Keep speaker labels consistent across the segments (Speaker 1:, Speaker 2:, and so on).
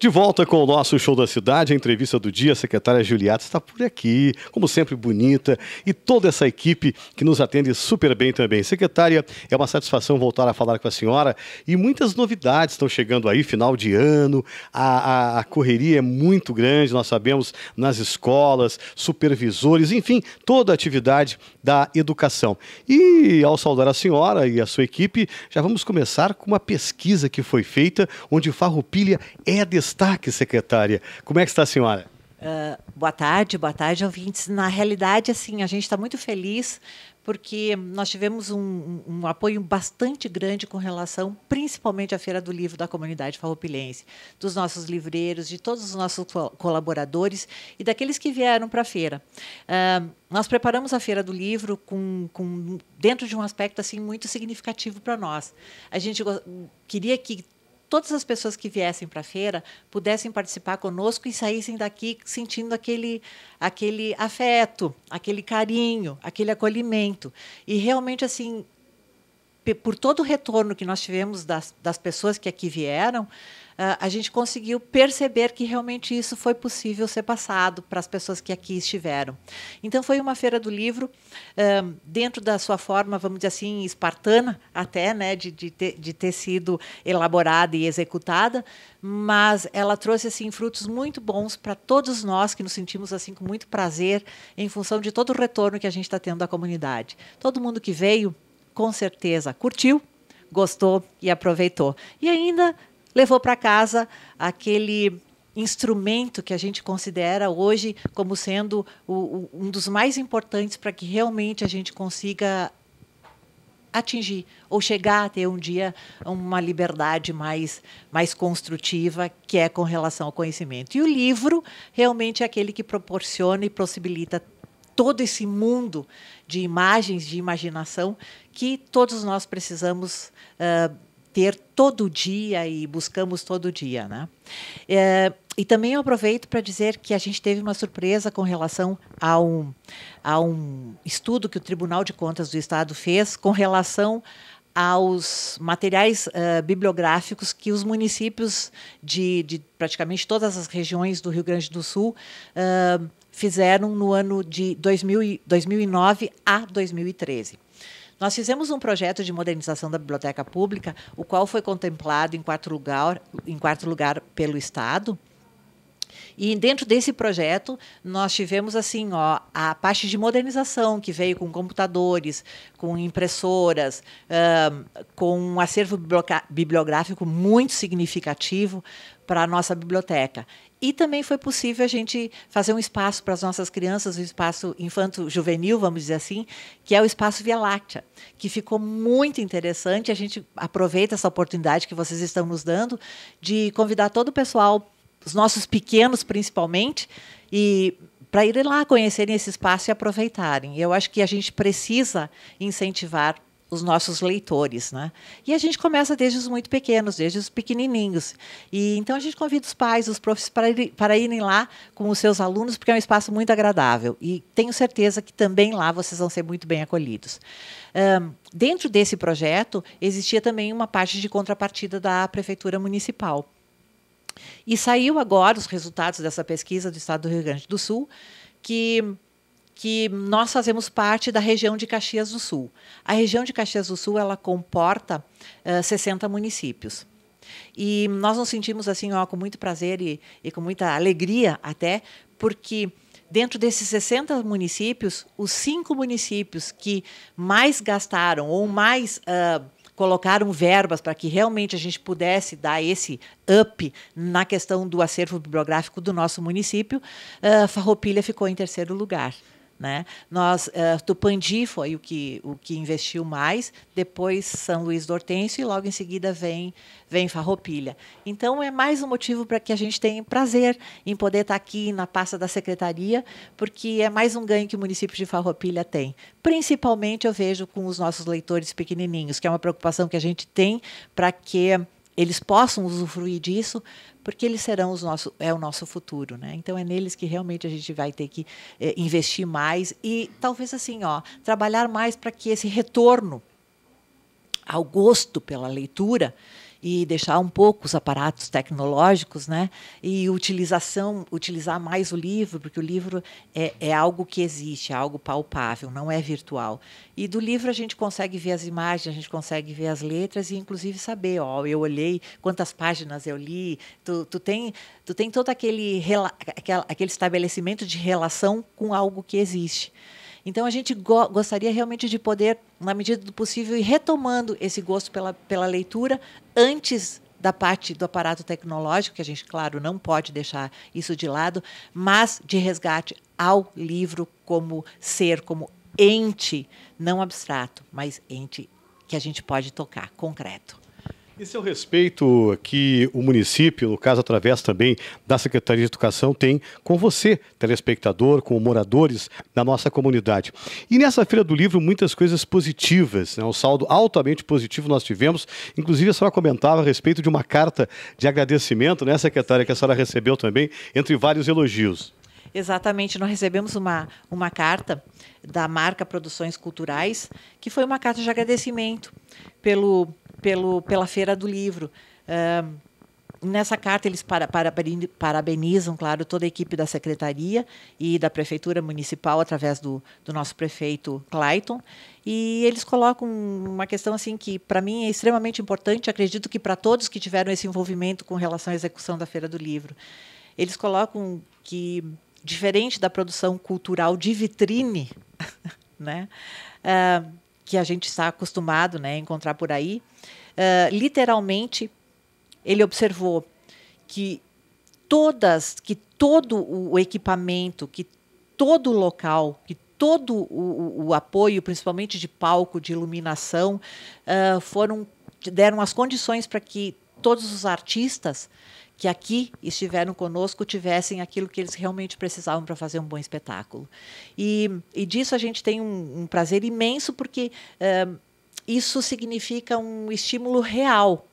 Speaker 1: De volta com o nosso Show da Cidade, a entrevista do dia, a secretária Juliata está por aqui, como sempre bonita, e toda essa equipe que nos atende super bem também. Secretária, é uma satisfação voltar a falar com a senhora e muitas novidades estão chegando aí, final de ano, a, a, a correria é muito grande, nós sabemos, nas escolas, supervisores, enfim, toda a atividade da educação. E ao saudar a senhora e a sua equipe, já vamos começar com uma pesquisa que foi feita, onde Farroupilha é destacada destaque, secretária. Como é que está a senhora?
Speaker 2: Uh, boa tarde, boa tarde, ouvintes. Na realidade, assim, a gente está muito feliz porque nós tivemos um, um, apoio bastante grande com relação, principalmente à Feira do Livro da comunidade farroupilense, dos nossos livreiros, de todos os nossos colaboradores e daqueles que vieram para a feira. Uh, nós preparamos a Feira do Livro com, com, dentro de um aspecto assim muito significativo para nós. A gente queria que todas as pessoas que viessem para a feira pudessem participar conosco e saíssem daqui sentindo aquele, aquele afeto, aquele carinho, aquele acolhimento. E realmente, assim, por todo o retorno que nós tivemos das, das pessoas que aqui vieram, ah, a gente conseguiu perceber que realmente isso foi possível ser passado para as pessoas que aqui estiveram. Então, foi uma feira do livro, ah, dentro da sua forma, vamos dizer assim, espartana, até, né, de, de, ter, de ter sido elaborada e executada, mas ela trouxe assim frutos muito bons para todos nós que nos sentimos assim com muito prazer em função de todo o retorno que a gente está tendo da comunidade. Todo mundo que veio com certeza curtiu, gostou e aproveitou. E ainda levou para casa aquele instrumento que a gente considera hoje como sendo o, o, um dos mais importantes para que realmente a gente consiga atingir ou chegar a ter um dia uma liberdade mais, mais construtiva, que é com relação ao conhecimento. E o livro realmente é aquele que proporciona e possibilita todo esse mundo de imagens, de imaginação, que todos nós precisamos uh, ter todo dia e buscamos todo dia. Né? É, e também aproveito para dizer que a gente teve uma surpresa com relação a um, a um estudo que o Tribunal de Contas do Estado fez com relação aos materiais uh, bibliográficos que os municípios de, de, praticamente todas as regiões do Rio Grande do Sul uh, fizeram no ano de 2000, 2009 a 2013. Nós fizemos um projeto de modernização da biblioteca pública, o qual foi contemplado em quarto lugar, em quarto lugar pelo Estado, e dentro desse projeto, nós tivemos assim, ó, a parte de modernização que veio com computadores, com impressoras, uh, com um acervo bibliográfico muito significativo para a nossa biblioteca. E também foi possível a gente fazer um espaço para as nossas crianças, um espaço infanto-juvenil, vamos dizer assim, que é o espaço Via Láctea, que ficou muito interessante. A gente aproveita essa oportunidade que vocês estão nos dando de convidar todo o pessoal os nossos pequenos principalmente, e para ir lá conhecerem esse espaço e aproveitarem. Eu acho que a gente precisa incentivar os nossos leitores, né? E a gente começa desde os muito pequenos, desde os pequenininhos. E então a gente convida os pais, os profs para, ir, para irem lá com os seus alunos, porque é um espaço muito agradável. E tenho certeza que também lá vocês vão ser muito bem acolhidos. Um, dentro desse projeto existia também uma parte de contrapartida da prefeitura municipal. E saiu agora os resultados dessa pesquisa do estado do Rio Grande do Sul, que que nós fazemos parte da região de Caxias do Sul. A região de Caxias do Sul ela comporta uh, eh, 60 municípios. E nós nos sentimos assim, ó, com muito prazer e, e com muita alegria até, porque dentro desses 60 municípios, os cinco municípios que mais gastaram ou mais uh, colocaram verbas para que realmente a gente pudesse dar esse up na questão do acervo bibliográfico do nosso município, uh, Farroupilha ficou em terceiro lugar. Né? Nós, uh, Tupandi foi o que, o que investiu mais, depois São Luís do Hortêncio e logo em seguida vem, vem Farroupilha. Então é mais um motivo para que a gente tenha prazer em poder estar aqui na pasta da secretaria, porque é mais um ganho que o município de Farroupilha tem. Principalmente eu vejo com os nossos leitores pequenininhos, que é uma preocupação que a gente tem para que eles possam usufruir disso, porque eles serão os nosso, é o nosso futuro, né? Então é neles que realmente a gente vai ter que é, investir mais e talvez assim, ó, trabalhar mais para que esse retorno ao gosto pela leitura e deixar um pouco os aparatos tecnológicos, né? E utilização, utilizar mais o livro, porque o livro é, é algo que existe, é algo palpável, não é virtual. E do livro a gente consegue ver as imagens, a gente consegue ver as letras e inclusive saber, ó, eu olhei quantas páginas eu li. Tu, tu tem, tu tem todo aquele aquele estabelecimento de relação com algo que existe. Então, a gente go gostaria realmente de poder, na medida do possível, ir retomando esse gosto pela, pela leitura antes da parte do aparato tecnológico, que a gente, claro, não pode deixar isso de lado, mas de resgate ao livro como ser, como ente, não abstrato, mas ente que a gente pode tocar, concreto.
Speaker 1: E seu respeito que o município, no caso através também da Secretaria de Educação, tem com você, telespectador, com moradores da nossa comunidade. E nessa Feira do Livro, muitas coisas positivas, né? um saldo altamente positivo nós tivemos. Inclusive, a senhora comentava a respeito de uma carta de agradecimento, né, secretária, que a senhora recebeu também, entre vários elogios.
Speaker 2: Exatamente, nós recebemos uma, uma carta da marca Produções Culturais, que foi uma carta de agradecimento pelo pelo, pela Feira do Livro. Uh, nessa carta eles para, para, parabenizam, claro, toda a equipe da secretaria e da prefeitura municipal através do, do nosso prefeito Clayton e eles colocam uma questão assim que para mim é extremamente importante, acredito que para todos que tiveram esse envolvimento com relação à execução da Feira do Livro. Eles colocam que diferente da produção cultural de vitrine, né? Uh, que a gente está acostumado né, a encontrar por aí, uh, literalmente ele observou que todas, que todo o equipamento, que todo o local, que todo o, o apoio, principalmente de palco, de iluminação, uh, foram deram as condições para que todos os artistas que aqui estiveram conosco tivessem aquilo que eles realmente precisavam para fazer um bom espetáculo. E, e disso a gente tem um, um prazer imenso, porque eh, isso significa um estímulo real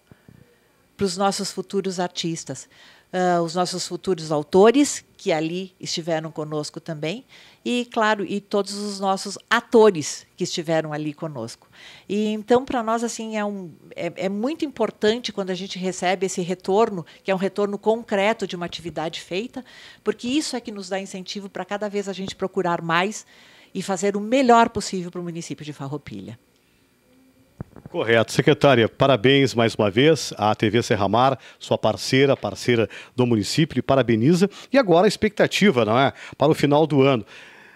Speaker 2: para os nossos futuros artistas uh, os nossos futuros autores, que ali estiveram conosco também, e, claro, e todos os nossos atores que estiveram ali conosco. E então, para nós, assim, é, um, é, é, muito importante quando a gente recebe esse retorno, que é um retorno concreto de uma atividade feita, porque isso é que nos dá incentivo para cada vez a gente procurar mais e fazer o melhor possível para o município de Farroupilha.
Speaker 1: Correto. Secretária, parabéns mais uma vez à TV Mar, sua parceira, parceira do município, e parabeniza. E agora a expectativa, não é? Para o final do ano.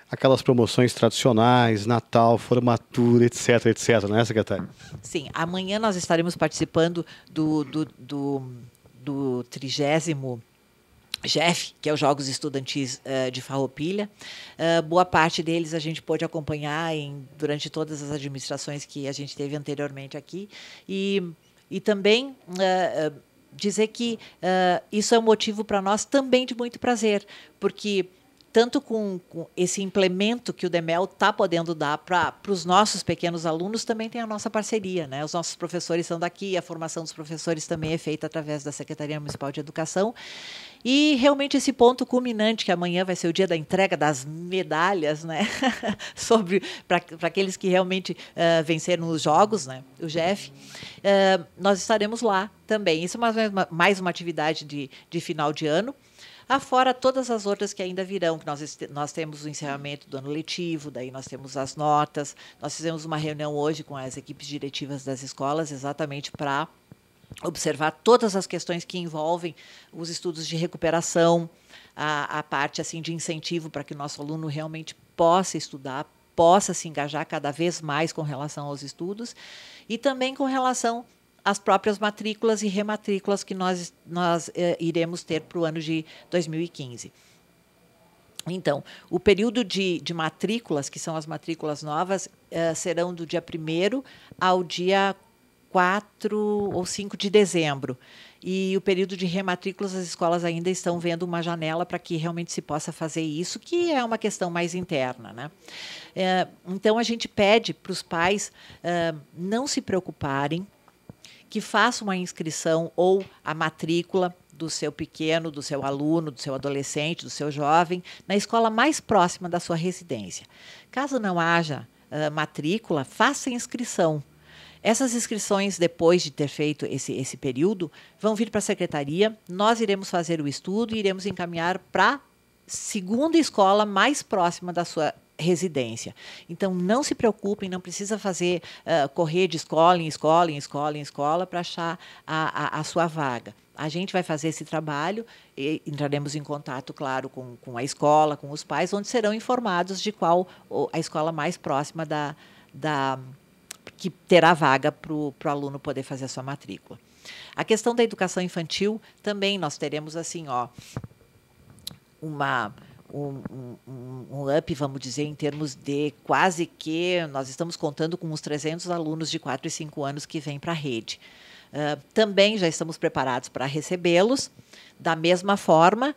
Speaker 1: Aquelas promoções tradicionais, Natal, formatura, etc, etc, não é, secretária?
Speaker 2: Sim. Amanhã nós estaremos participando do, do, do, do trigésimo Jeff, que é os Jogos Estudantis uh, de Farroupilha. Uh, boa parte deles a gente pôde acompanhar em, durante todas as administrações que a gente teve anteriormente aqui. E, e também uh, dizer que isso é um motivo para nós também de muito prazer, porque tanto com, com, esse implemento que o Demel está podendo dar para os nossos pequenos alunos, também tem a nossa parceria. Né? Os nossos professores são daqui, a formação dos professores também é feita através da Secretaria Municipal de Educação. E realmente esse ponto culminante, que amanhã vai ser o dia da entrega das medalhas, né? Sobre para aqueles que realmente uh, venceram os jogos, né? O Jeff. Uh, nós estaremos lá também. Isso é mais uma, mais uma atividade de, de final de ano afora todas as outras que ainda virão, que nós, nós temos o encerramento do ano letivo, daí nós temos as notas, nós fizemos uma reunião hoje com as equipes diretivas das escolas, exatamente para observar todas as questões que envolvem os estudos de recuperação, a, a parte assim de incentivo para que o nosso aluno realmente possa estudar, possa se engajar cada vez mais com relação aos estudos e também com relação às próprias matrículas e rematrículas que nós, nós eh, iremos ter para o ano de 2015. Então, o período de, de, matrículas, que são as matrículas novas, eh, serão do dia 1 ao dia 4 ou 5 de dezembro. E o período de rematrículas, as escolas ainda estão vendo uma janela para que realmente se possa fazer isso, que é uma questão mais interna. Né? É, então, a gente pede para os pais é, não se preocuparem, que façam a inscrição ou a matrícula do seu pequeno, do seu aluno, do seu adolescente, do seu jovem, na escola mais próxima da sua residência. Caso não haja uh, matrícula, faça inscrição. Essas inscrições, depois de ter feito esse, esse período, vão vir para a secretaria, nós iremos fazer o estudo e iremos encaminhar para a segunda escola mais próxima da sua residência. Então, não se preocupem, não precisa fazer uh, correr de escola em escola, em escola, em escola, para achar a, a, a, sua vaga. A gente vai fazer esse trabalho, e entraremos em contato, claro, com, com a escola, com os pais, onde serão informados de qual a escola mais próxima da, da que terá vaga para o aluno poder fazer a sua matrícula. A questão da educação infantil também nós teremos assim, ó, uma um, um, um, up, vamos dizer, em termos de quase que nós estamos contando com uns 300 alunos de 4 e 5 anos que vêm para a rede. Uh, também já estamos preparados para recebê-los. Da mesma forma,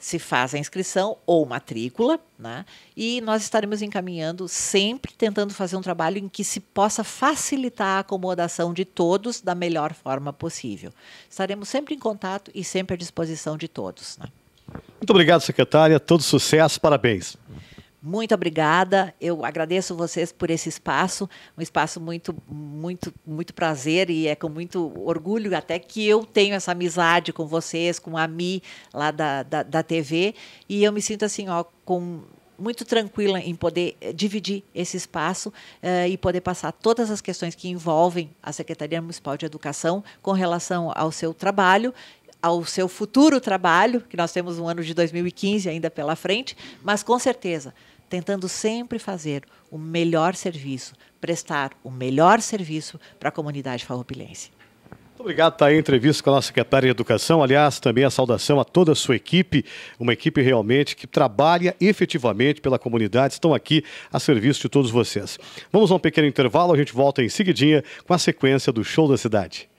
Speaker 2: se faz a inscrição ou matrícula, né? e nós estaremos encaminhando sempre tentando fazer um trabalho em que se possa facilitar a acomodação de todos da melhor forma possível. Estaremos sempre em contato e sempre à disposição de todos.
Speaker 1: Né? Muito obrigado, secretária. Todo sucesso, parabéns.
Speaker 2: Muito obrigada. Eu agradeço vocês por esse espaço, um espaço muito, muito, muito prazer e é com muito orgulho até que eu tenho essa amizade com vocês, com a Mi lá da, da, da TV e eu me sinto assim, ó, com muito tranquila em poder eh, dividir esse espaço uh, e poder passar todas as questões que envolvem a Secretaria Municipal de Educação com relação ao seu trabalho ao seu futuro trabalho, que nós temos um ano de 2015 ainda pela frente, mas com certeza tentando sempre fazer o melhor serviço, prestar o melhor serviço para a comunidade farroupilense
Speaker 1: Muito obrigado, está aí entrevista com a nossa secretária de Educação. Aliás, também a saudação a toda a sua equipe, uma equipe realmente que trabalha efetivamente pela comunidade, estão aqui a serviço de todos vocês. Vamos a um pequeno intervalo, a gente volta em seguidinha com a sequência do Show da Cidade.